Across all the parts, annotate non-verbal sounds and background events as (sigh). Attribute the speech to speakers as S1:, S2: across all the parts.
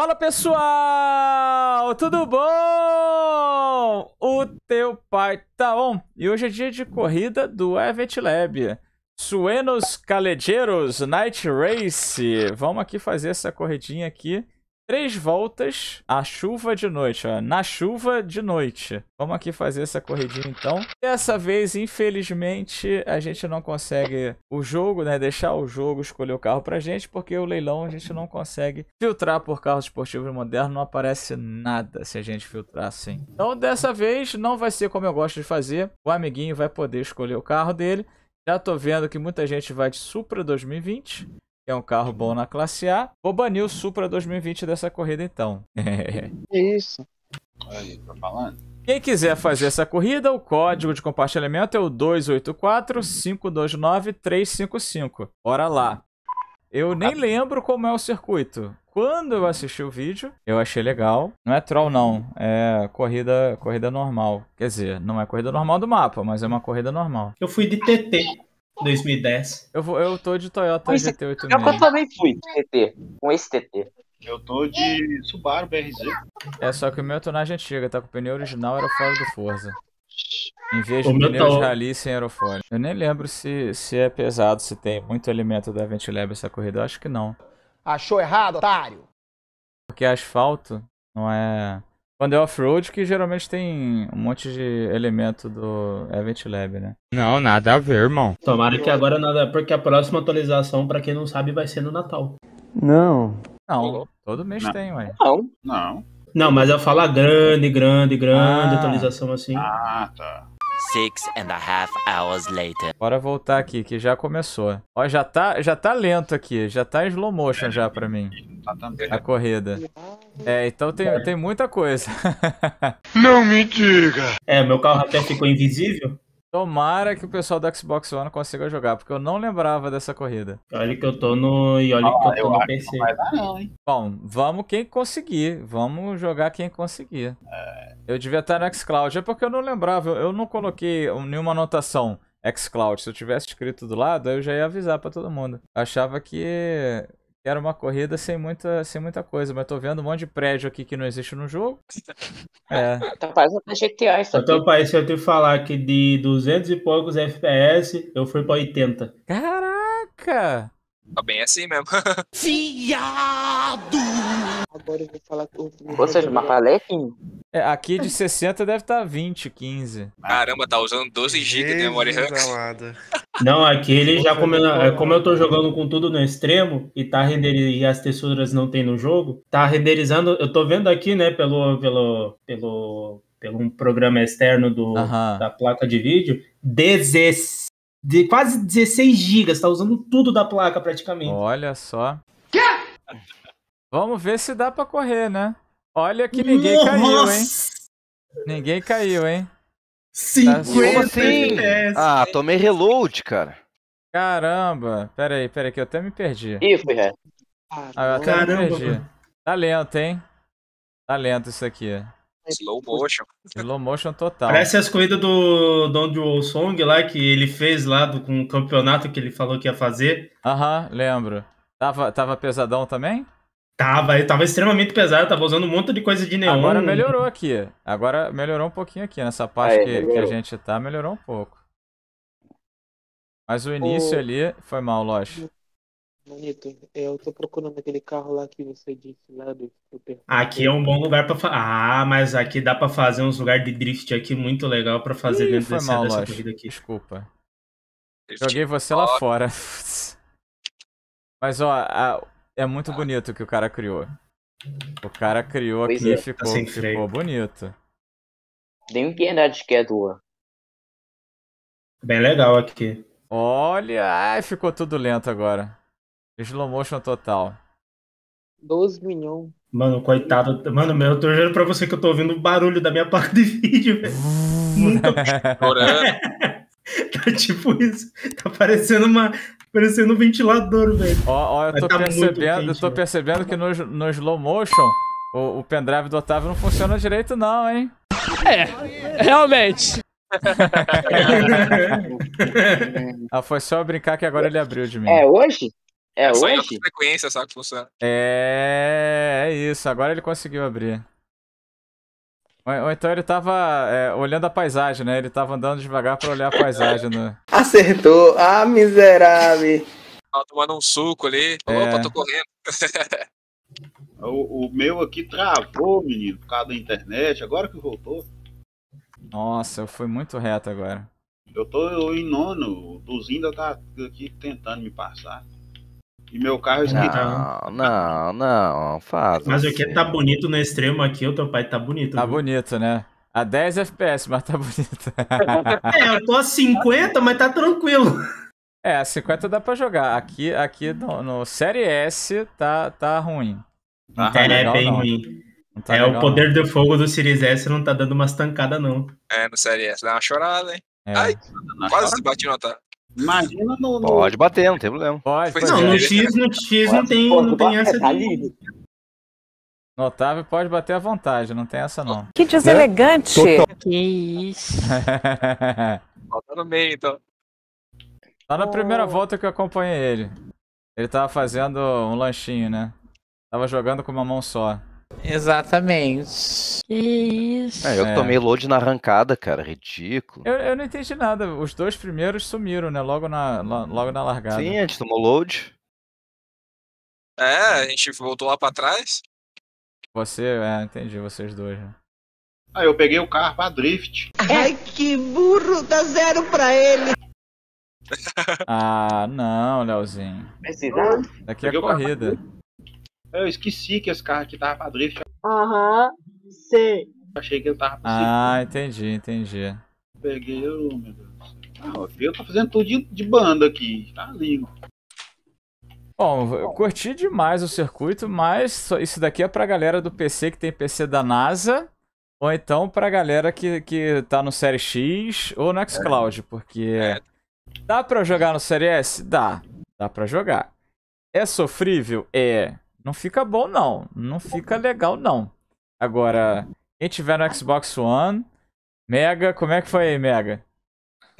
S1: Fala pessoal, tudo bom? O teu pai tá on. E hoje é dia de corrida do Event Lab. Suenos Calejeros Night Race. Vamos aqui fazer essa corridinha aqui três voltas à chuva de noite, ó, na chuva de noite. Vamos aqui fazer essa corridinha então. Dessa vez, infelizmente, a gente não consegue o jogo, né, deixar o jogo escolher o carro pra gente, porque o leilão a gente não consegue filtrar por carros esportivos modernos, não aparece nada se a gente filtrar assim. Então, dessa vez, não vai ser como eu gosto de fazer, o amiguinho vai poder escolher o carro dele. Já tô vendo que muita gente vai de Supra 2020, é um carro bom na classe A. Vou banir o Supra 2020 dessa corrida então. (laughs) Isso. Olha aí, tô tá falando. Quem quiser fazer essa corrida, o código de compartilhamento é o 284-529-355. Bora lá. Eu nem tá. lembro como é o circuito. Quando eu assisti o vídeo, eu achei legal. Não é troll, não. É corrida, corrida normal. Quer dizer, não é corrida normal do mapa, mas é uma corrida normal.
S2: Eu fui de TT. 2010. Eu, vou, eu tô de Toyota GT8 Eu também fui TT, com esse TT. Eu tô de Subaru BRZ.
S1: É, só que o meu é tonagem antiga, tá? Com o pneu original era fora do Forza. Em vez de pneus de tá rally sem aerofólio. Eu nem lembro se, se é pesado, se tem muito alimento da Ventilab essa corrida. Eu acho que não. Achou errado, otário? Porque asfalto não é quando é off-road,
S2: que geralmente tem um monte de elemento do Event Lab, né?
S1: Não, nada a
S2: ver, irmão. Tomara que agora nada, porque a próxima atualização, para quem não sabe, vai ser no Natal. Não. Não, todo mês não. tem, ué. Não, não. Não, mas eu falo grande, grande, grande ah. atualização assim.
S1: Ah, tá. Six and a half hours later. Bora voltar aqui, que já começou. Ó, já tá, já tá lento aqui, já tá em slow motion é, já pra mim. Tá também. A corrida. Tá é, então tem, tem muita coisa. (laughs) Não me
S2: diga!
S1: É, meu carro até
S2: ficou invisível.
S1: Tomara que o pessoal do Xbox One consiga jogar, porque eu não lembrava dessa corrida. Olha que eu tô
S2: no. E olha ah, que eu tô eu no
S1: PC. Não vai dar, não, hein? Bom, vamos quem conseguir. Vamos jogar quem conseguir. É... Eu devia estar no Xcloud. É porque eu não lembrava. Eu não coloquei nenhuma anotação. Xcloud. Se eu tivesse escrito do lado, eu já ia avisar para todo mundo. Achava que era uma corrida sem muita, sem muita coisa, mas tô vendo um monte de prédio aqui que não existe no jogo. (laughs) É. Tá parecendo GTA isso então, aqui. Então,
S2: pai, se eu te falar que de 200 e poucos FPS, eu fui pra 80. Caraca! Tá bem assim mesmo. (laughs) Fiado! Agora eu vou falar Ou seja, uma paletinha. É, aqui de 60 deve estar tá 20, 15.
S1: Caramba, tá usando 12 GB de memória RAM.
S2: Não, aqui ele já como, como eu tô jogando com tudo no extremo e tá renderizando e as texturas não tem no jogo, tá renderizando, eu tô vendo aqui, né, pelo pelo pelo pelo um programa externo do, da placa de vídeo, 16, de, quase 16 GB, tá usando tudo da placa praticamente. Olha só.
S1: Quê? Vamos ver se dá para correr, né? Olha que ninguém Nossa. caiu, hein? Ninguém caiu, hein? 50 tá assim? FPS. Ah, tomei
S2: reload,
S1: cara. Caramba, peraí, peraí, que eu até me perdi. Ih, foi ré. Ah, eu Caramba, me perdi. Mano. Tá lento, hein? Tá lento isso aqui. Slow motion. Slow motion total. Parece as
S2: corridas do Don't Joe Song lá, que ele fez lá do, com o campeonato que ele falou que ia fazer. Aham, lembro. Tava, tava pesadão também? Tava, tava extremamente pesado, tava usando um monte de coisa de neon. Agora melhorou
S1: aqui. Agora melhorou um pouquinho aqui. Nessa parte Aí, ah, é, que, que, a gente tá, melhorou um pouco.
S2: Mas o início o... ali foi mal, lógico. Bonito, eu tô procurando aquele carro lá que você disse lá do Super. Aqui é um bom lugar pra fazer. Ah, mas aqui dá pra fazer uns lugares de drift aqui muito legal pra fazer Ih, dentro desse, mal, dessa Loche. corrida aqui. Desculpa.
S1: Joguei você lá fora. (laughs) Mas ó, a, é muito bonito o que o cara criou. O cara criou pois aqui e é. ficou, tá ficou bonito. Tem um que é tua. Bem legal aqui. Olha, ai, ficou tudo lento agora. Slow motion total.
S2: 12 milhões. Mano, coitado. Mano, eu tô jurando pra você que eu tô ouvindo o barulho da minha (laughs) placa de vídeo, velho. Muito. (laughs) (laughs) tá tipo isso. Tá parecendo uma, parecendo um ventilador, velho. Ó, ó, eu tô, tá percebendo, quente, eu
S1: tô né? percebendo que no, no slow motion o, o pendrive do Otávio não funciona direito, não, hein? É, realmente. (laughs) ah, foi só brincar que agora ele abriu de mim. É hoje? É, é hoje? Só em frequência só que funciona. É, é isso, agora ele conseguiu abrir. Ou, então ele tava é, olhando a paisagem, né? Ele tava andando devagar pra olhar a paisagem. Né? (laughs)
S2: Acertou! Ah, miserável! Tava tomando um suco ali. É. Opa, tô correndo. (laughs) o, o, meu aqui travou, menino, por causa da internet. Agora que voltou.
S1: Nossa, eu fui muito reto agora.
S2: Eu tô em nono. O Duzinho ainda tá aqui tentando me passar. E meu carro já Não, não, não, faz. Mas o que assim. tá bonito no extremo aqui, o teu pai tá bonito. Tá viu? bonito, né? A 10 FPS, mas tá (laughs) bonito. é, eu tô a 50, mas tá
S1: tranquilo. É, a 50 dá pra jogar. Aqui, aqui no, no Série S tá,
S2: tá ruim. Tá é, legal, é bem não. ruim. Não tá é, legal, o poder não. do fogo do Series S não tá dando umas tancadas, não.
S1: É, no Série S dá uma chorada, hein? É. Ai, quase bati no otário.
S2: Imagina no, no, Pode
S1: bater, não tem problema. Pode, pode não, no X, no X não tem, pode, não tem tá essa tá de... Notável pode bater à vontade, não tem essa não. Que deselegante! Né? Que isso! (laughs) Falta no meio, então. Só na primeira oh. volta que eu acompanhei ele. Ele tava fazendo um lanchinho, né? Tava jogando com uma mão só. Exatamente. Que isso. É, eu é. tomei load na arrancada, cara. Ridículo. Eu, eu, não entendi nada. Os dois primeiros sumiram, né? Logo na, logo na largada. Sim, a gente tomou load. É, a gente voltou lá pra trás. Você, é, entendi, vocês dois. Né? Ah, eu peguei o carro pra
S2: drift. Ai, que burro! Dá zero pra ele!
S1: ah, não, Leozinho.
S2: Precisado?
S1: Daqui é corrida.
S2: Eu esqueci que esse carro aqui tava pra drift. Aham, uhum, sei. Achei que ele tava pra
S1: Ah, entendi, entendi.
S2: Peguei, o. meu Deus. Ah, o eu tô fazendo tudo de, de banda aqui, tá lindo.
S1: Bom, eu curti demais o circuito, mas isso daqui é pra galera do PC que tem PC da NASA, ou então pra galera que, que tá no Série X ou no Xcloud, porque dá pra jogar no Série S? Dá, dá pra jogar. É sofrível? É. Não fica bom, não. Não fica legal, não. Agora, quem tiver no Xbox One, Mega, como é que foi aí, Mega?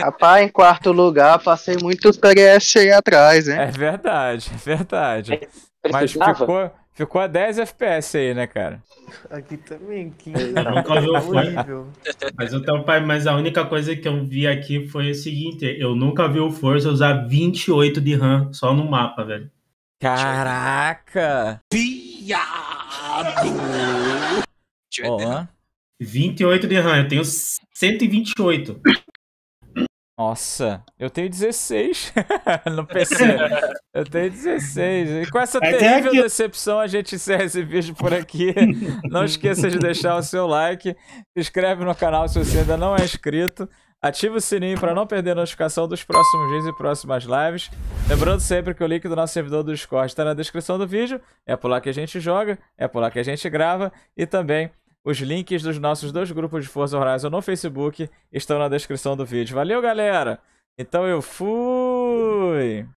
S1: Rapaz, em quarto lugar,
S2: passei muito PS aí atrás, hein? É
S1: verdade, é verdade. Mas ficou,
S2: ficou a 10 FPS aí, né, cara? Aqui também, 15. (laughs) mas, então, pai, mas a única coisa que eu vi aqui foi o seguinte: eu nunca vi o Forza usar 28 de RAM só no mapa, velho. Caraca! Piado! Ó. 28 de RAM, eu tenho 128. Nossa, eu tenho
S1: 16 (laughs) no PC. Eu tenho 16. E com essa Até terrível decepção, a gente encerra esse vídeo por aqui. Não esqueça de deixar o seu like. Se inscreve no canal se você ainda não é inscrito. Ative o sininho para não perder a notificação dos próximos dias e próximas lives. Lembrando sempre que o link do nosso servidor do Discord está na descrição do vídeo. É por lá que a gente joga, é por lá que a gente grava e também os links dos nossos dois grupos de Forza Horizon no Facebook estão na descrição do vídeo. Valeu, galera! Então eu fui!